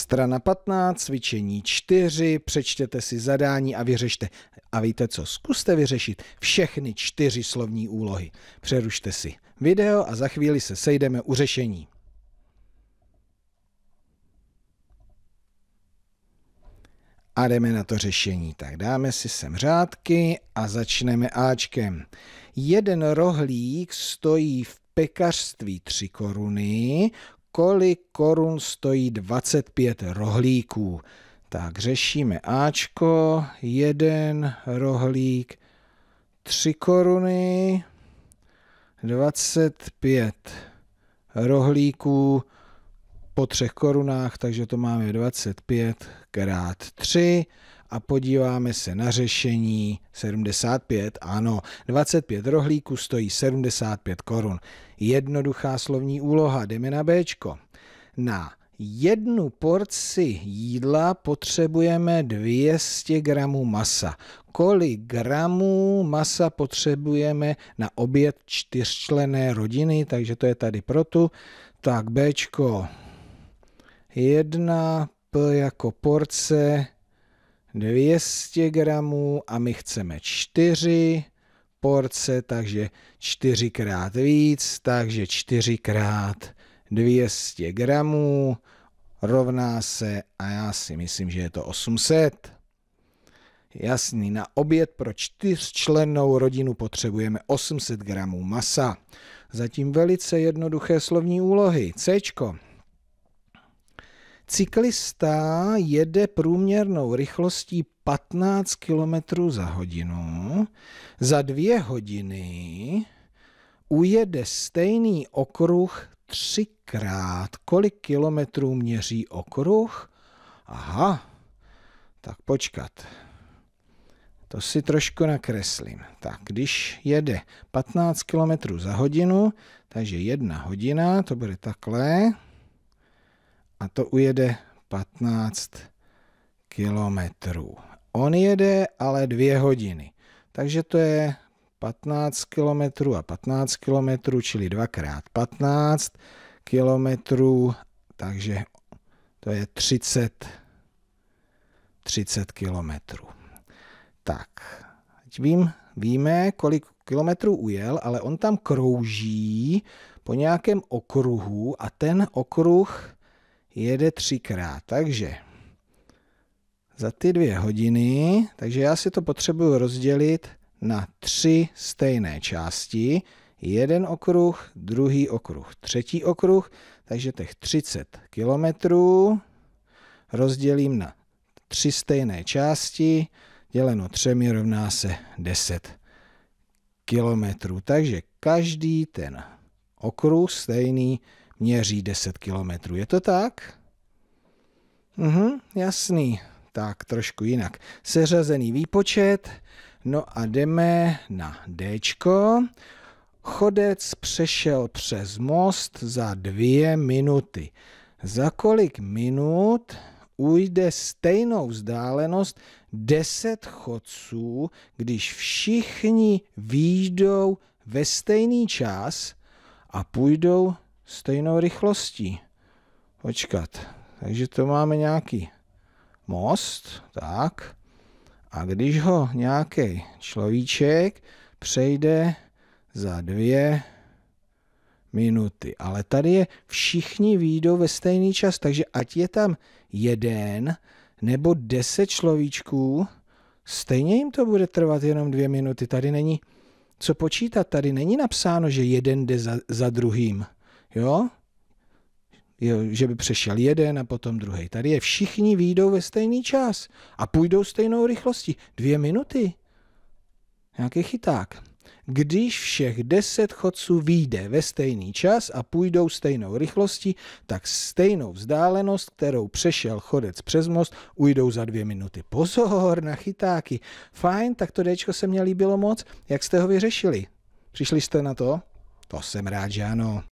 Strana 15, cvičení 4, přečtěte si zadání a vyřešte. A víte co, zkuste vyřešit všechny čtyři slovní úlohy. Přerušte si video a za chvíli se sejdeme u řešení. A jdeme na to řešení. Tak dáme si sem řádky a začneme Ačkem. Jeden rohlík stojí v pekařství 3 koruny, kolik korun stojí 25 rohlíků. Tak řešíme Ačko, jeden rohlík, 3 koruny, 25 rohlíků po třech korunách, takže to máme 25 krát 3 a podíváme se na řešení 75. Ano, 25 rohlíků stojí 75 korun. Jednoduchá slovní úloha, jdeme na B. Na jednu porci jídla potřebujeme 200 gramů masa. Kolik gramů masa potřebujeme na oběd čtyřčlené rodiny, takže to je tady pro tu. Tak B, jedna P jako porce, 200 gramů a my chceme 4 porce, takže čtyřikrát víc, takže čtyřikrát 200 gramů rovná se, a já si myslím, že je to 800. Jasný, na oběd pro čtyřčlennou rodinu potřebujeme 800 gramů masa. Zatím velice jednoduché slovní úlohy. Cčko. Cyklista jede průměrnou rychlostí 15 km za hodinu, za dvě hodiny ujede stejný okruh třikrát. Kolik kilometrů měří okruh? Aha, tak počkat. To si trošku nakreslím. Tak, když jede 15 km za hodinu, takže jedna hodina, to bude takhle a to ujede 15 kilometrů. On jede ale dvě hodiny, takže to je 15 kilometrů a 15 kilometrů, čili dvakrát 15 kilometrů, takže to je 30, 30 kilometrů. Tak, vím, víme, kolik kilometrů ujel, ale on tam krouží po nějakém okruhu a ten okruh jede třikrát. Takže za ty dvě hodiny, takže já si to potřebuju rozdělit na tři stejné části. Jeden okruh, druhý okruh, třetí okruh, takže těch 30 kilometrů rozdělím na tři stejné části, děleno třemi rovná se 10 kilometrů. Takže každý ten okruh stejný měří 10 kilometrů. Je to tak? Mhm, jasný. Tak, trošku jinak. Seřazený výpočet. No a jdeme na D. Chodec přešel přes most za dvě minuty. Za kolik minut ujde stejnou vzdálenost 10 chodců, když všichni výjdou ve stejný čas a půjdou stejnou rychlostí. Počkat. Takže to máme nějaký most, tak. A když ho nějaký človíček přejde za dvě minuty. Ale tady je všichni výjdou ve stejný čas, takže ať je tam jeden nebo deset človíčků, stejně jim to bude trvat jenom dvě minuty. Tady není co počítat, tady není napsáno, že jeden jde za, za druhým jo? Jo, že by přešel jeden a potom druhý. Tady je všichni výjdou ve stejný čas a půjdou stejnou rychlostí. Dvě minuty. Nějaký chyták. Když všech deset chodců výjde ve stejný čas a půjdou stejnou rychlostí, tak stejnou vzdálenost, kterou přešel chodec přes most, ujdou za dvě minuty. Pozor na chytáky. Fajn, tak to Dčko se mě líbilo moc. Jak jste ho vyřešili? Přišli jste na to? To jsem rád, že ano.